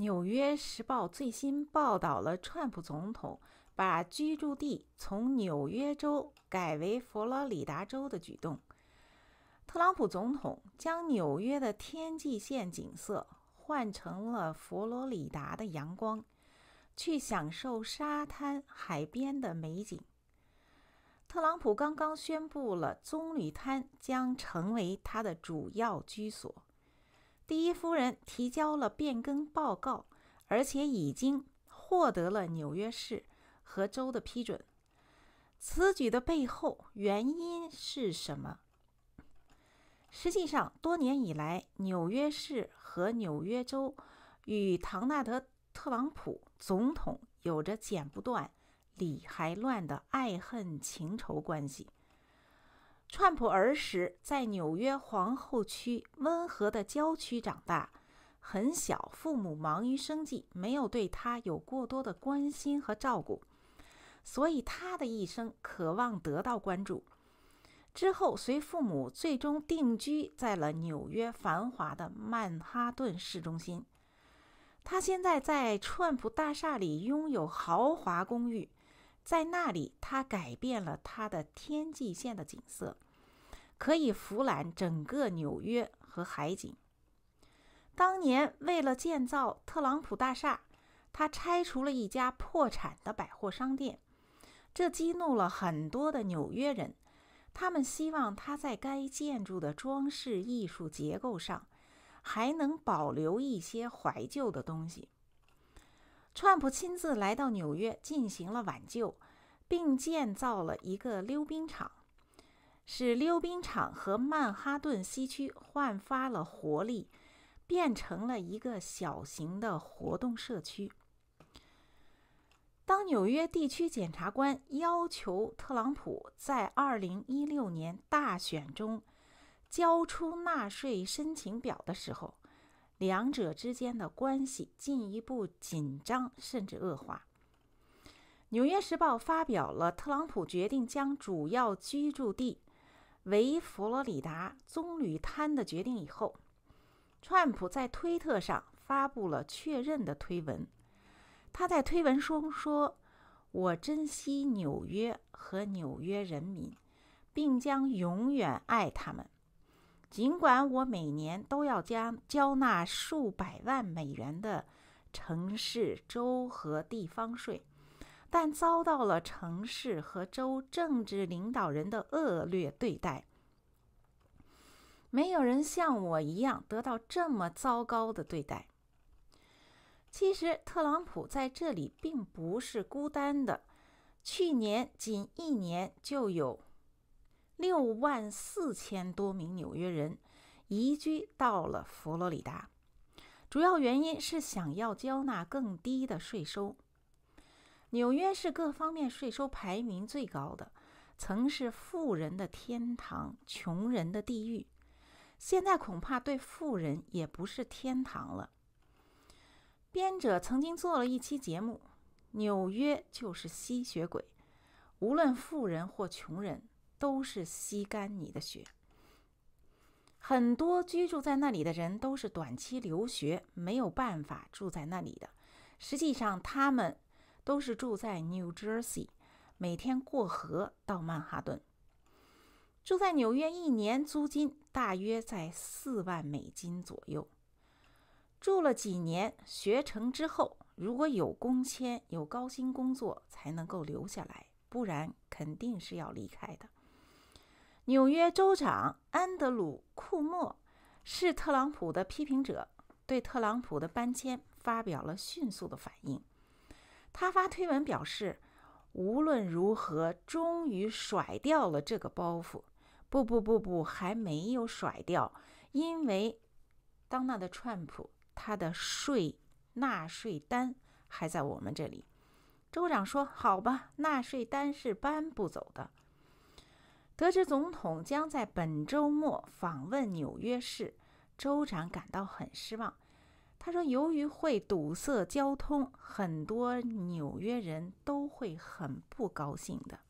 《纽约时报》最新报道了川普总统把居住地从纽约州改为佛罗里达州的举动。特朗普总统将纽约的天际线景色换成了佛罗里达的阳光，去享受沙滩海边的美景。特朗普刚刚宣布了棕榈滩将成为他的主要居所。第一夫人提交了变更报告，而且已经获得了纽约市和州的批准。此举的背后原因是什么？实际上，多年以来，纽约市和纽约州与唐纳德·特朗普总统有着剪不断、理还乱的爱恨情仇关系。川普儿时在纽约皇后区温和的郊区长大，很小，父母忙于生计，没有对他有过多的关心和照顾，所以他的一生渴望得到关注。之后，随父母最终定居在了纽约繁华的曼哈顿市中心。他现在在川普大厦里拥有豪华公寓。在那里，他改变了他的天际线的景色，可以俯览整个纽约和海景。当年为了建造特朗普大厦，他拆除了一家破产的百货商店，这激怒了很多的纽约人。他们希望他在该建筑的装饰艺术结构上还能保留一些怀旧的东西。川普亲自来到纽约进行了挽救，并建造了一个溜冰场，使溜冰场和曼哈顿西区焕发了活力，变成了一个小型的活动社区。当纽约地区检察官要求特朗普在二零一六年大选中交出纳税申请表的时候，两者之间的关系进一步紧张，甚至恶化。《纽约时报》发表了特朗普决定将主要居住地为佛罗里达棕榈滩的决定以后，川普在推特上发布了确认的推文。他在推文中说：“我珍惜纽约和纽约人民，并将永远爱他们。”尽管我每年都要将交纳数百万美元的城市、州和地方税，但遭到了城市和州政治领导人的恶劣对待。没有人像我一样得到这么糟糕的对待。其实，特朗普在这里并不是孤单的。去年仅一年就有。六万四千多名纽约人移居到了佛罗里达，主要原因是想要交纳更低的税收。纽约是各方面税收排名最高的，曾是富人的天堂，穷人的地狱。现在恐怕对富人也不是天堂了。编者曾经做了一期节目，《纽约就是吸血鬼》，无论富人或穷人。都是吸干你的血。很多居住在那里的人都是短期留学，没有办法住在那里的。实际上，他们都是住在 New Jersey，每天过河到曼哈顿。住在纽约一年，租金大约在四万美金左右。住了几年，学成之后，如果有工签、有高薪工作，才能够留下来，不然肯定是要离开的。纽约州长安德鲁·库莫是特朗普的批评者，对特朗普的搬迁发表了迅速的反应。他发推文表示：“无论如何，终于甩掉了这个包袱。”“不不不不，还没有甩掉，因为当那的川普，他的税纳税单还在我们这里。”州长说：“好吧，纳税单是搬不走的。”得知总统将在本周末访问纽约市，州长感到很失望。他说：“由于会堵塞交通，很多纽约人都会很不高兴的。”